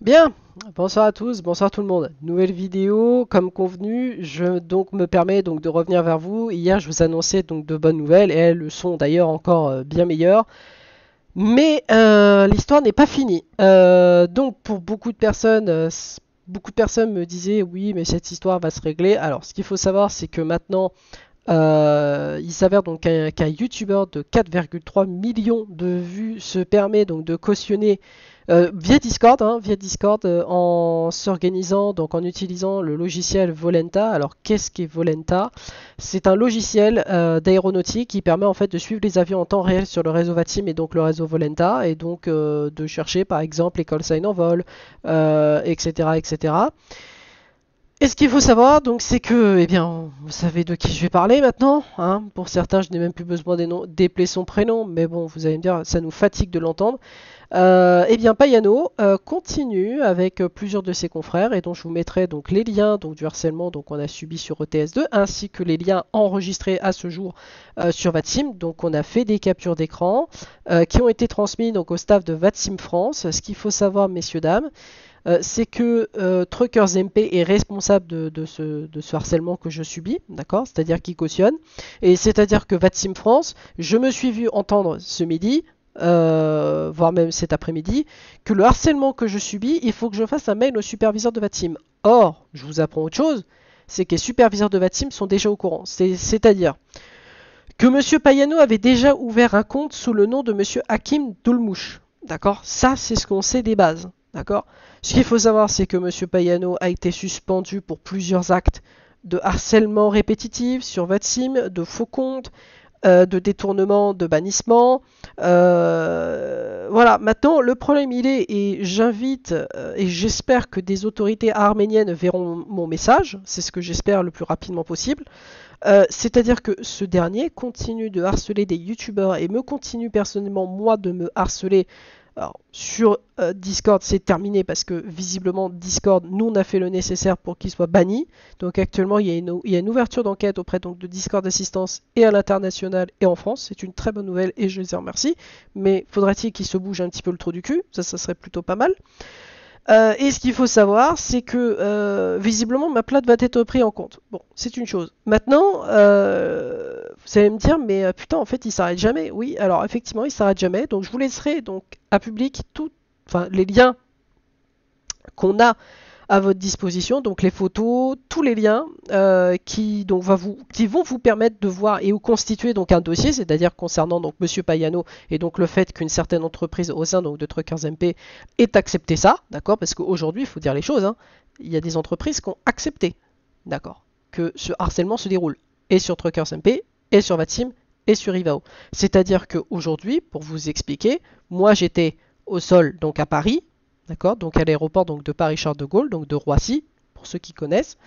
Bien, bonsoir à tous, bonsoir tout le monde. Nouvelle vidéo, comme convenu, je donc me permets donc de revenir vers vous. Hier, je vous annonçais donc de bonnes nouvelles et elles sont d'ailleurs encore euh, bien meilleures. Mais euh, l'histoire n'est pas finie. Euh, donc pour beaucoup de personnes, beaucoup de personnes me disaient oui, mais cette histoire va se régler. Alors, ce qu'il faut savoir, c'est que maintenant, euh, il s'avère donc qu'un YouTuber de 4,3 millions de vues se permet donc de cautionner euh, via Discord, hein, via Discord, euh, en s'organisant, donc en utilisant le logiciel Volenta. Alors qu'est-ce qu'est Volenta C'est un logiciel d'aéronautique qui permet en fait de suivre les avions en temps réel sur le réseau VATIM et donc le réseau Volenta, et donc de chercher par exemple les call sign en vol, etc., etc. Et ce qu'il faut savoir, donc, c'est que, eh bien, vous savez de qui je vais parler maintenant. Hein. Pour certains, je n'ai même plus besoin d'épeler son prénom, mais bon, vous allez me dire, ça nous fatigue de l'entendre. Euh, eh bien, Payano euh, continue avec euh, plusieurs de ses confrères, et dont je vous mettrai donc les liens donc, du harcèlement qu'on a subi sur ETS2, ainsi que les liens enregistrés à ce jour sur Vatsim. Donc, on a fait des captures d'écran qui ont été transmises donc, au staff de Vatsim France. Ce qu'il faut savoir, messieurs, dames, euh, c'est que euh, Truckers MP est responsable de, ce, harcèlement que je subis, d'accord C'est-à-dire qu'il cautionne. Et c'est-à-dire que Vatim France, je me suis vu entendre ce midi, euh, voire même cet après-midi, que le harcèlement que je subis, il faut que je fasse un mail au superviseur de Vatim. Or, je vous apprends autre chose, c'est que les superviseurs de Vatim sont déjà au courant. C'est-à-dire que M. Payano avait déjà ouvert un compte sous le nom de M. Hakim Doulmouche. D'accord Ça, c'est ce qu'on sait des bases. D'accord Ce qu'il faut savoir, c'est que M. Payano a été suspendu pour plusieurs actes de harcèlement répétitif sur Vatsim, de faux comptes, euh, de détournement, de bannissement. Euh, voilà, maintenant le problème il est, et j'invite euh, et j'espère que des autorités arméniennes verront mon message, c'est ce que j'espère le plus rapidement possible. C'est-à-dire que ce dernier continue de harceler des youtubeurs et me continue personnellement moi de me harceler alors, sur euh, Discord, c'est terminé parce que visiblement, Discord, nous, on a fait le nécessaire pour qu'il soit banni. Donc, actuellement, il y a une, ouverture d'enquête auprès donc, de Discord Assistance et à l'international et en France. C'est une très bonne nouvelle et je les remercie. Mais faudrait il qu'ils se bougent un petit peu le trou du cul Ça, ça serait plutôt pas mal. Euh, et ce qu'il faut savoir, c'est que euh, visiblement ma plate va être prise en compte. Bon, c'est une chose. Maintenant, vous allez me dire, mais euh, putain, en fait, il s'arrête jamais. Oui, alors effectivement, il s'arrête jamais. Donc je vous laisserai donc à public tout, enfin, les liens qu'on a à votre disposition, donc les photos, tous les liens euh, qui, donc, va vous, qui vont vous permettre de voir et ou constituer donc un dossier, c'est-à-dire concernant donc Monsieur Payano et donc le fait qu'une certaine entreprise au sein donc de Truckers MP ait accepté ça, d'accord Parce qu'aujourd'hui, il faut dire les choses, hein. il y a des entreprises qui ont accepté, d'accord, que ce harcèlement se déroule. Et sur Truckers MP, et sur team et sur Ivao. C'est-à-dire qu'aujourd'hui, pour vous expliquer, moi j'étais au sol, donc à Paris, d'accord, donc à l'aéroport donc de Paris-Charles de Gaulle, donc de Roissy, pour ceux qui connaissent.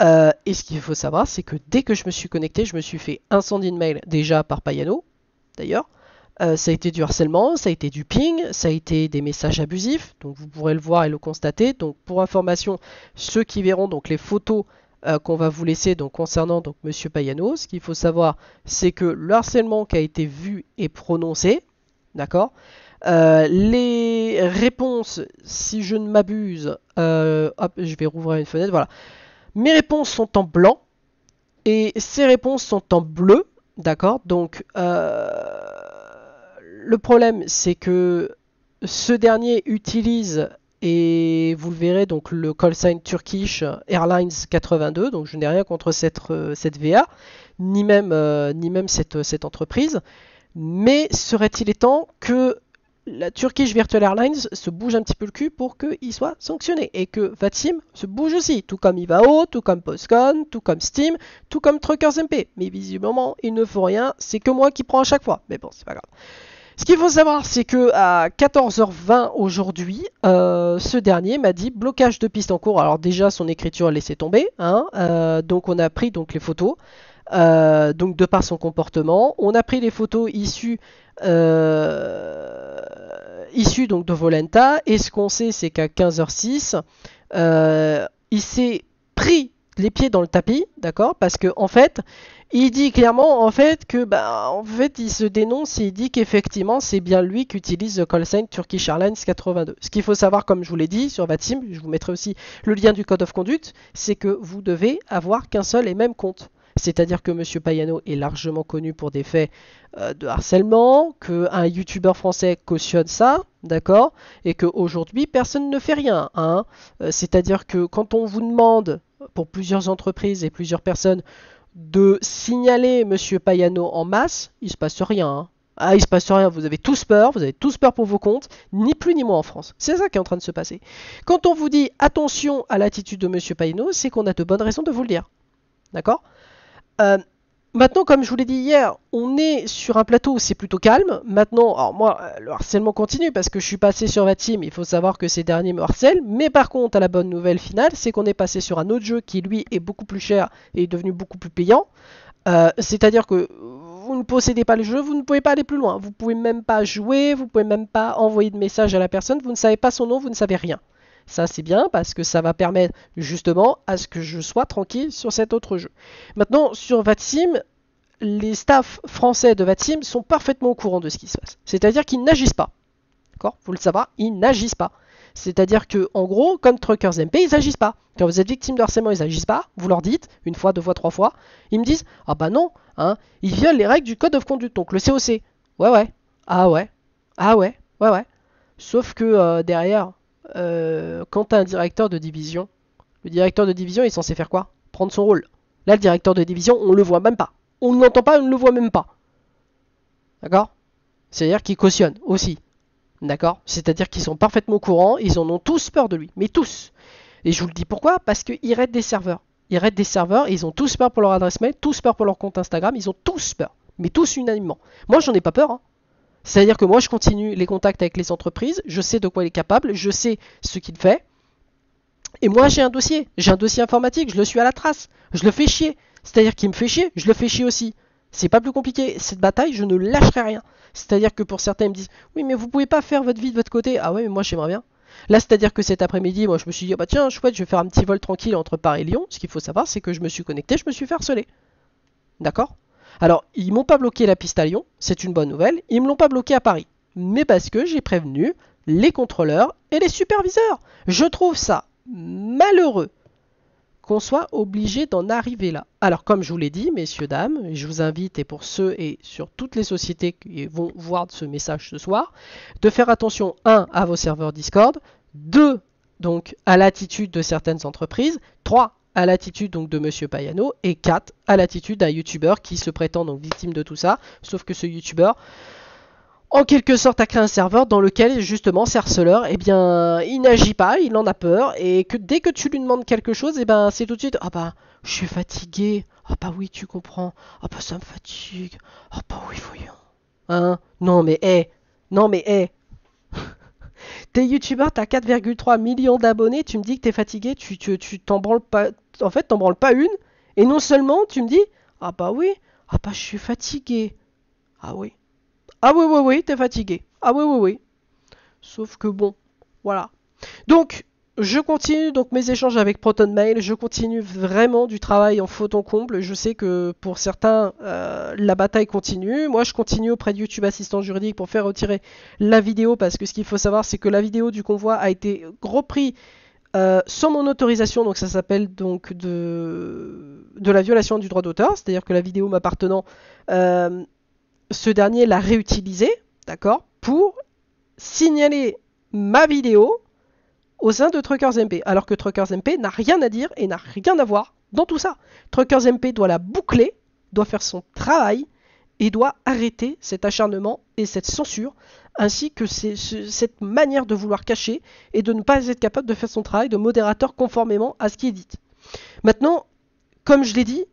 Euh, et ce qu'il faut savoir, c'est que dès que je me suis connecté, je me suis fait incendie de mail déjà par Payano, d'ailleurs. Euh, ça a été du harcèlement, ça a été du ping, ça a été des messages abusifs, donc vous pourrez le voir et le constater. Donc pour information, ceux qui verront donc les photos euh, qu'on va vous laisser donc, concernant donc, M. Payano. Ce qu'il faut savoir, c'est que le harcèlement qui a été vu et prononcé, d'accord euh, les réponses, si je ne m'abuse, euh, je vais rouvrir une fenêtre, voilà. Mes réponses sont en blanc et ces réponses sont en bleu, d'accord Donc, le problème, c'est que ce dernier utilise et vous le verrez donc le call sign Turkish Airlines 82 donc je n'ai rien contre cette, euh, cette VA ni même, euh, ni même euh, cette, entreprise mais serait-il temps que la Turkish Virtual Airlines se bouge un petit peu le cul pour qu'il soit sanctionné et que Vatim se bouge aussi, tout comme Ivao, tout comme Postcon, tout comme Steam, tout comme Truckers MP. Mais visiblement, il ne faut rien, c'est que moi qui prends à chaque fois. Mais bon, c'est pas grave. Ce qu'il faut savoir, c'est que à 14h20 aujourd'hui, euh, ce dernier m'a dit blocage de piste en cours. Alors déjà, son écriture a laissé tomber. Hein, euh, donc on a pris donc les photos. Euh, donc de par son comportement, on a pris les photos issues issues donc de Volenta. Et ce qu'on sait, c'est qu'à 15h06, il s'est pris les pieds dans le tapis, d'accord, parce que en fait il dit clairement en fait que bah, en fait il se dénonce et il dit qu'effectivement c'est bien lui qui utilise le call sign Turkish Airlines 82. Ce qu'il faut savoir comme je vous l'ai dit sur Vatim, je vous mettrai aussi le lien du code of conduct, c'est que vous devez avoir qu'un seul et même compte. C'est-à-dire que M. Payano est largement connu pour des faits euh, de harcèlement, qu'un youtubeur français cautionne ça, d'accord Et qu'aujourd'hui, personne ne fait rien. Hein. Euh, c'est-à-dire que quand on vous demande, pour plusieurs entreprises et plusieurs personnes, de signaler Monsieur Payano en masse, il se passe rien. Hein. Ah, il se passe rien, vous avez tous peur, vous avez tous peur pour vos comptes, ni plus ni moins en France. C'est ça qui est en train de se passer. Quand on vous dit attention à l'attitude de Monsieur Payano, c'est qu'on a de bonnes raisons de vous le dire. D'accord euh, Maintenant, comme je vous l'ai dit hier, on est sur un plateau où c'est plutôt calme. Maintenant, alors moi, euh, le harcèlement continue parce que je suis passé sur team, il faut savoir que ces derniers me harcèlent. Mais par contre, à la bonne nouvelle finale, c'est qu'on est passé sur un autre jeu qui, lui, est beaucoup plus cher et est devenu beaucoup plus payant. Euh, c'est-à-dire que vous ne possédez pas le jeu, vous ne pouvez pas aller plus loin. Vous ne pouvez même pas jouer, vous pouvez même pas envoyer de message à la personne, vous ne savez pas son nom, vous ne savez rien. Ça c'est bien parce que ça va permettre justement à ce que je sois tranquille sur cet autre jeu. Maintenant sur Vatsim, les staffs français de Vatsim sont parfaitement au courant de ce qui se passe. C'est-à-dire qu'ils n'agissent pas. D'accord Vous le savez, ils n'agissent pas. C'est-à-dire que, en gros, comme Truckers MP, ils n'agissent pas. Quand vous êtes victime de harcèlement, ils n'agissent pas. Vous leur dites, une fois, deux fois, trois fois. Ils me disent, ah bah non, hein, ils violent les règles du code of conduite, donc le COC. Ouais, ouais. Ah ouais. Ah ouais. Ouais, ouais. Sauf que euh, derrière, Quant euh, quand t'as un directeur de division, le directeur de division est censé faire quoi Prendre son rôle. Là, le directeur de division, on le voit même pas. On ne l'entend pas, on ne le voit même pas. D'accord C'est-à-dire qu'il cautionne aussi. D'accord C'est-à-dire qu'ils sont parfaitement au courant, ils en ont tous peur de lui, mais tous. Et je vous le dis pourquoi Parce qu'ils raident des serveurs. Ils raident des serveurs, ils ont tous peur pour leur adresse mail, tous peur pour leur compte Instagram, ils ont tous peur. Mais tous unanimement. Moi, j'en ai pas peur. Hein. C'est-à-dire que moi, je continue les contacts avec les entreprises, je sais de quoi il est capable, je sais ce qu'il fait. Et moi, j'ai un dossier, j'ai un dossier informatique, je le suis à la trace, je le fais chier. C'est-à-dire qu'il me fait chier, je le fais chier aussi. C'est pas plus compliqué. Cette bataille, je ne lâcherai rien. C'est-à-dire que pour certains, ils me disent Oui, mais vous pouvez pas faire votre vie de votre côté. Ah ouais, mais moi, j'aimerais bien. Là, c'est-à-dire que cet après-midi, moi, je me suis dit ah bah tiens, chouette, je vais faire un petit vol tranquille entre Paris et Lyon. Ce qu'il faut savoir, c'est que je me suis connecté, je me suis fait harceler. D'accord alors, ils m'ont pas bloqué la piste à Lyon, c'est une bonne nouvelle. Ils me l'ont pas bloqué à Paris. Mais parce que j'ai prévenu les contrôleurs et les superviseurs. Je trouve ça malheureux qu'on soit obligé d'en arriver là. Alors comme je vous l'ai dit, messieurs, dames, je vous invite, et pour ceux et sur toutes les sociétés qui vont voir ce message ce soir, de faire attention, un, à vos serveurs Discord, deux, donc à l'attitude de certaines entreprises, trois à l'attitude donc de Monsieur Payano et 4 à l'attitude d'un youtubeur qui se prétend donc victime de tout ça, sauf que ce youtubeur en quelque sorte a créé un serveur dans lequel justement ces harceleurs, eh bien, il n'agit pas, il en a peur et que dès que tu lui demandes quelque chose, eh ben, c'est tout de suite ah bah je suis fatigué, ah bah oui tu comprends, ah bah ça me fatigue, ah bah oui voyons, hein, non mais hé, non mais hé, T'es youtubeur, t'as 4,3 millions d'abonnés, tu me dis que t'es fatigué, tu, tu, tu t'en branles pas. En fait, t'en branles pas une. Et non seulement, tu me dis Ah bah oui, ah bah je suis fatigué. Ah oui. Ah oui, oui, oui, t'es fatigué. Ah oui, oui, oui. Sauf que bon, voilà. Donc, je continue donc mes échanges avec ProtonMail, je continue vraiment du travail en photon comble. Je sais que pour certains, euh, la bataille continue. Moi, je continue auprès de YouTube Assistant Juridique pour faire retirer la vidéo parce que ce qu'il faut savoir, c'est que la vidéo du convoi a été repris euh, sans mon autorisation. Donc, ça s'appelle donc de... de la violation du droit d'auteur, c'est-à-dire que la vidéo m'appartenant, euh, ce dernier l'a réutilisée, d'accord, pour signaler ma vidéo aux uns de Truckers MP, alors que Truckers MP n'a rien à dire et n'a rien à voir dans tout ça. Truckers MP doit la boucler, doit faire son travail et doit arrêter cet acharnement et cette censure, ainsi que cette manière de vouloir cacher et de ne pas être capable de faire son travail de modérateur conformément à ce qui est dit. Maintenant, comme je l'ai dit,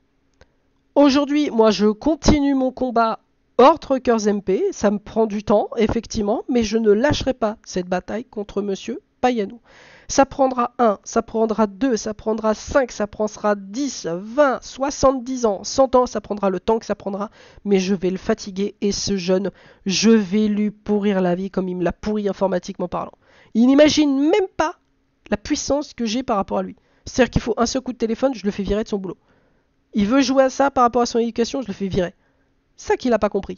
aujourd'hui, moi je continue mon combat hors Truckers MP, ça me prend du temps, effectivement, mais je ne lâcherai pas cette bataille contre monsieur ça prendra 1, ça prendra 2, ça prendra 5, ça prendra 10, 20, 70 ans, 100 ans, ça prendra le temps que ça prendra, mais je vais le fatiguer et ce jeune, je vais lui pourrir la vie comme il me l'a pourri informatiquement parlant. Il n'imagine même pas la puissance que j'ai par rapport à lui. C'est-à-dire qu'il faut un seul coup de téléphone, je le fais virer de son boulot. Il veut jouer à ça par rapport à son éducation, je le fais virer. Ça qu'il n'a pas compris.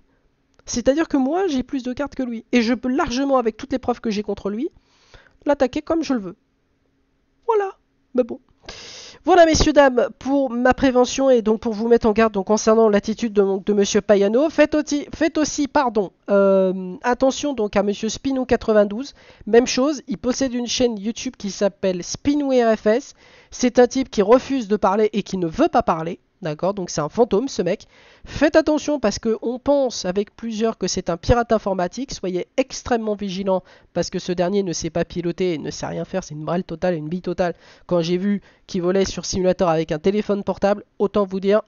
C'est-à-dire que moi, j'ai plus de cartes que lui. Et je peux largement, avec toutes les preuves que j'ai contre lui, l'attaquer comme je le veux. Voilà. Mais bon. Voilà, messieurs, dames, pour ma prévention et donc pour vous mettre en garde donc, concernant l'attitude de, de, Monsieur Payano. Faites aussi, faites aussi pardon, euh, attention donc à Monsieur Spinou92. Même chose, il possède une chaîne YouTube qui s'appelle SpinouRFS. C'est un type qui refuse de parler et qui ne veut pas parler d'accord Donc c'est un fantôme ce mec. Faites attention parce qu'on pense avec plusieurs que c'est un pirate informatique, soyez extrêmement vigilants parce que ce dernier ne sait pas piloter, et ne sait rien faire, c'est une brale totale et une bille totale. Quand j'ai vu qu'il volait sur simulateur avec un téléphone portable, autant vous dire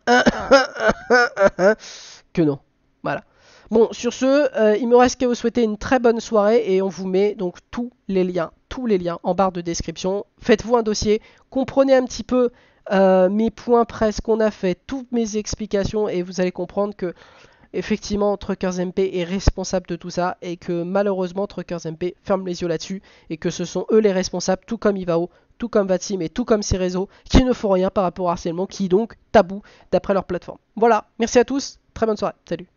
que non. Voilà. Bon, sur ce, euh, il me reste qu'à vous souhaiter une très bonne soirée et on vous met donc tous les liens, tous les liens en barre de description. Faites-vous un dossier, comprenez un petit peu euh, mes points presque qu'on a fait, toutes mes explications, et vous allez comprendre que effectivement Truckers MP est responsable de tout ça, et que malheureusement Truckers MP ferme les yeux là-dessus, et que ce sont eux les responsables, tout comme Ivao, tout comme Vatim et tout comme ces réseaux, qui ne font rien par rapport au harcèlement, qui donc tabou d'après leur plateforme. Voilà, merci à tous, très bonne soirée, salut